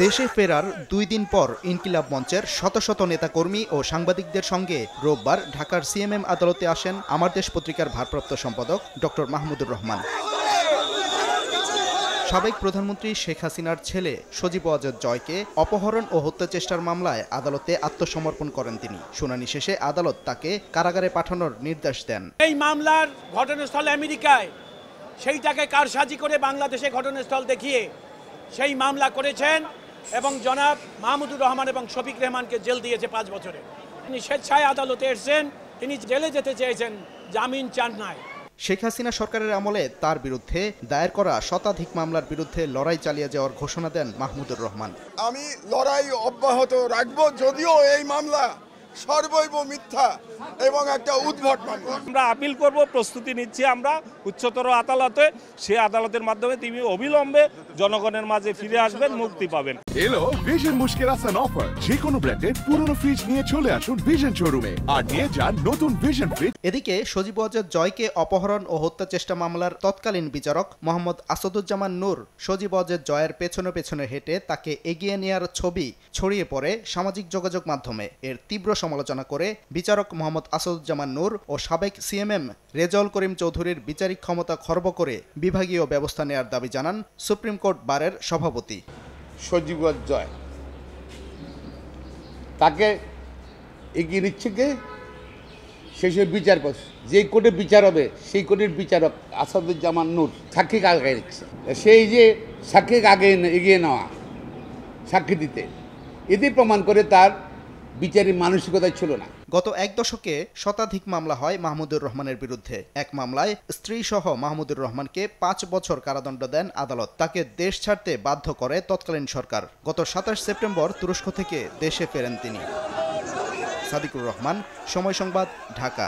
দেশে ফেরার দুই দিন পর ইনকিলাব মঞ্চের শত শত নেতাকর্মী ও সাংবাদিকদের সঙ্গে রোববার ঢাকার সিএমএম আদালতে আসেন আমার দেশ পত্রিকার ভারপ্রাপ্ত সম্পাদক ডক্টর মাহমুদুর রহমান সাবেক প্রধানমন্ত্রী শেখ হাসিনার ছেলে সজীব আজাদ জয়কে অপহরণ ও হত্যা চেষ্টার মামলায় আদালতে আত্মসমর্পণ করেন তিনি শুনানি শেষে আদালত তাকে কারাগারে পাঠানোর নির্দেশ দেন এই মামলার ঘটনাস্থল আমেরিকায় সেইটাকে কারসাজি করে বাংলাদেশে ঘটনাস্থল দেখিয়ে সেই মামলা করেছেন এবং জনাব মাহমুদুর রহমান এবং শফিক রহমানকে জেল দিয়েছে পাঁচ বছরে তিনি স্বেচ্ছায় আদালতে এসছেন তিনি জেলে যেতে চেয়েছেন জামিন চান নাই শেখ হাসিনা সরকারের আমলে তার বিরুদ্ধে দায়ের করা শতাধিক মামলার বিরুদ্ধে লড়াই চালিয়ে যাওয়ার ঘোষণা দেন মাহমুদুর রহমান আমি লড়াই অব্যাহত রাখবো যদিও এই মামলা সর্বৈব মিথ্যা এবং একটা উদ্ভট মামলা আমরা আপিল করব প্রস্তুতি নিচ্ছি আমরা উচ্চতর আদালতে সে আদালতের মাধ্যমে তিনি অবিলম্বে জনগণের মাঝে ফিরে আসবেন মুক্তি পাবেন এলো ভিশন মুশকিল আসান অফার যে কোনো ব্র্যান্ডের পুরনো ফ্রিজ নিয়ে চলে আসুন ভিশন শোরুমে আর নিয়ে যান নতুন ভিশন ফ্রিজ এদিকে সজীব ওয়াজেদ জয়কে অপহরণ ও হত্যা চেষ্টা মামলার তৎকালীন বিচারক মোহাম্মদ আসাদুজ্জামান নূর সজীব ওয়াজেদ জয়ের পেছনে পেছনে হেঁটে তাকে এগিয়ে নেয়ার ছবি ছড়িয়ে পড়ে সামাজিক যোগাযোগ মাধ্যমে এর তীব্র সমালোচনা করে বিচারক মোহাম্মদ আসাদুজ্জামান নূর ও সাবেক সিএমএম রেজাউল করিম চৌধুরীর বিচারিক ক্ষমতা খর্ব করে বিভাগীয় ব্যবস্থা নেয়ার দাবি জানান সুপ্রিম কোর্ট বারের সভাপতি সজীবর জয় তাকে এগিয়ে নিচ্ছে কে সেই সব বিচারক যেই কোর্টে বিচার হবে সেই কোর্টের বিচারক আসাদুজ্জামান নূর সাক্ষীকে আগে নিচ্ছে সেই যে সাক্ষীকে আগে এগিয়ে নেওয়া সাক্ষী দিতে এতে প্রমাণ করে তার বিচারের মানসিকতা ছিল না গত এক দশকে শতাধিক মামলা হয় মাহমুদুর রহমানের বিরুদ্ধে এক মামলায় স্ত্রী সহ মাহমুদুর রহমানকে পাঁচ বছর কারাদণ্ড দেন আদালত তাকে দেশ ছাড়তে বাধ্য করে তৎকালীন সরকার গত সাতাশ সেপ্টেম্বর তুরস্ক থেকে দেশে ফেরেন তিনি সাদিকুর রহমান সময় সংবাদ ঢাকা